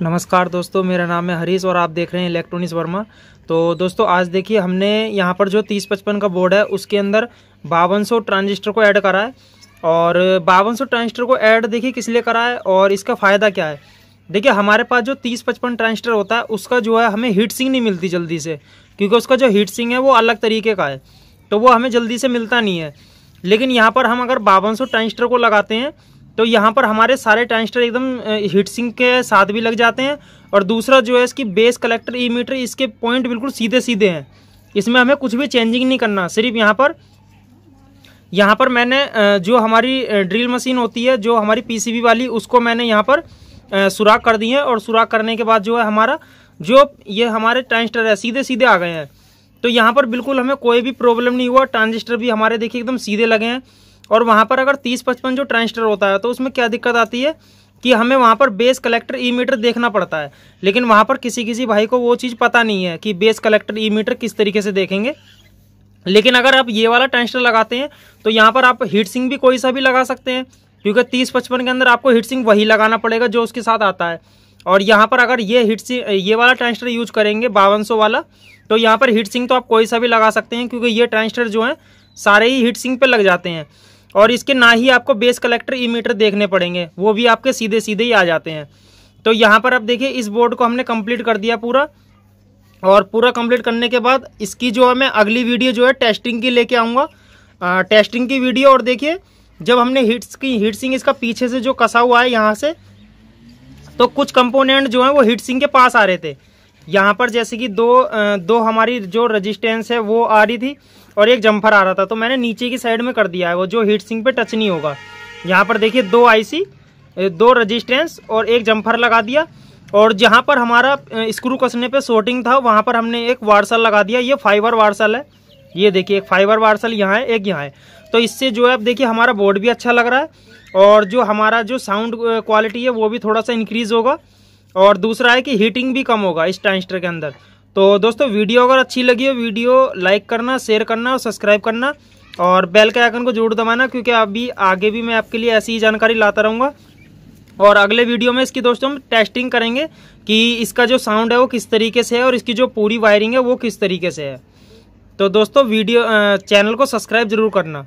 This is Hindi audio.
नमस्कार दोस्तों मेरा नाम है हरीश और आप देख रहे हैं इलेक्ट्रॉनिक्स वर्मा तो दोस्तों आज देखिए हमने यहाँ पर जो तीस पचपन का बोर्ड है उसके अंदर बावन ट्रांजिस्टर को ऐड करा है और बावन ट्रांजिस्टर को ऐड देखिए किस लिए करा है और इसका फ़ायदा क्या है देखिए हमारे पास जो तीस पचपन ट्रांजिस्टर होता है उसका जो है हमें हीट सिंग नहीं मिलती जल्दी से क्योंकि उसका जो हीट सिंग है वो अलग तरीके का है तो वो हमें जल्दी से मिलता नहीं है लेकिन यहाँ पर हम अगर बावन ट्रांजिस्टर को लगाते हैं तो यहाँ पर हमारे सारे ट्रांजिस्टर एकदम हीट सिंक के साथ भी लग जाते हैं और दूसरा जो है इसकी बेस कलेक्टर ई मीटर इसके पॉइंट बिल्कुल सीधे सीधे हैं इसमें हमें कुछ भी चेंजिंग नहीं करना सिर्फ यहाँ पर यहाँ पर मैंने जो हमारी ड्रिल मशीन होती है जो हमारी पीसीबी वाली उसको मैंने यहाँ पर सुराख कर दी है और सुराख करने के बाद जो है हमारा जो ये हमारे ट्रांजिस्टर है सीधे सीधे आ गए हैं तो यहाँ पर बिल्कुल हमें कोई भी प्रॉब्लम नहीं हुआ ट्रांजिस्टर भी हमारे देखिए एकदम सीधे लगे हैं और वहाँ पर अगर तीस पचपन जो ट्रांजिस्टर होता है तो उसमें क्या दिक्कत आती है कि हमें वहाँ पर बेस कलेक्टर ई मीटर देखना पड़ता है लेकिन वहाँ पर किसी किसी भाई को वो चीज़ पता नहीं है कि बेस कलेक्टर ई मीटर किस तरीके से देखेंगे लेकिन अगर आप ये वाला ट्रांजिस्टर लगाते हैं तो यहाँ पर आप हीट सिंह भी कोई सा भी लगा सकते हैं क्योंकि तीस पचपन के अंदर आपको हीट सिंह वही लगाना पड़ेगा जो उसके साथ आता है और यहाँ पर अगर ये हीट सिंह ये वाला ट्रांजिस्टर यूज करेंगे बावन वाला तो यहाँ पर हीट सिंह तो आप कोई सा भी लगा सकते हैं क्योंकि ये ट्रांजिस्टर जो है सारे ही हीट सिंह पे लग जाते हैं और इसके ना ही आपको बेस कलेक्टर मीटर देखने पड़ेंगे वो भी आपके सीधे सीधे ही आ जाते हैं तो यहाँ पर आप देखिए इस बोर्ड को हमने कंप्लीट कर दिया पूरा और पूरा कंप्लीट करने के बाद इसकी जो है मैं अगली वीडियो जो है टेस्टिंग की लेके आऊँगा टेस्टिंग की वीडियो और देखिए जब हमने हीट्स की हीट सिंग इसका पीछे से जो कसा हुआ है यहाँ से तो कुछ कंपोनेंट जो है वो हीट सिंग के पास आ रहे थे यहाँ पर जैसे कि दो दो हमारी जो रजिस्टेंस है वो आ रही थी और एक जम्फर आ रहा था तो मैंने नीचे की साइड में कर दिया है वो जो हीट सिंह पे टच नहीं होगा यहाँ पर देखिए दो आईसी दो रजिस्टेंस और एक जम्फर लगा दिया और जहाँ पर हमारा स्क्रू कसने पे शॉर्टिंग था वहाँ पर हमने एक वार्सल लगा दिया ये फाइबर वार्सल है ये देखिए एक फाइबर वार्सल यहाँ है एक यहाँ है तो इससे जो है आप देखिए हमारा बोर्ड भी अच्छा लग रहा है और जो हमारा जो साउंड क्वालिटी है वो भी थोड़ा सा इंक्रीज़ होगा और दूसरा है कि हीटिंग भी कम होगा इस टाइमस्टर के अंदर तो दोस्तों वीडियो अगर अच्छी लगी हो वीडियो लाइक करना शेयर करना और सब्सक्राइब करना और बेल के आइकन को जरूर दबाना क्योंकि अभी आगे भी मैं आपके लिए ऐसी ही जानकारी लाता रहूँगा और अगले वीडियो में इसकी दोस्तों हम टेस्टिंग करेंगे कि इसका जो साउंड है वो किस तरीके से है और इसकी जो पूरी वायरिंग है वो किस तरीके से है तो दोस्तों वीडियो चैनल को सब्सक्राइब जरूर करना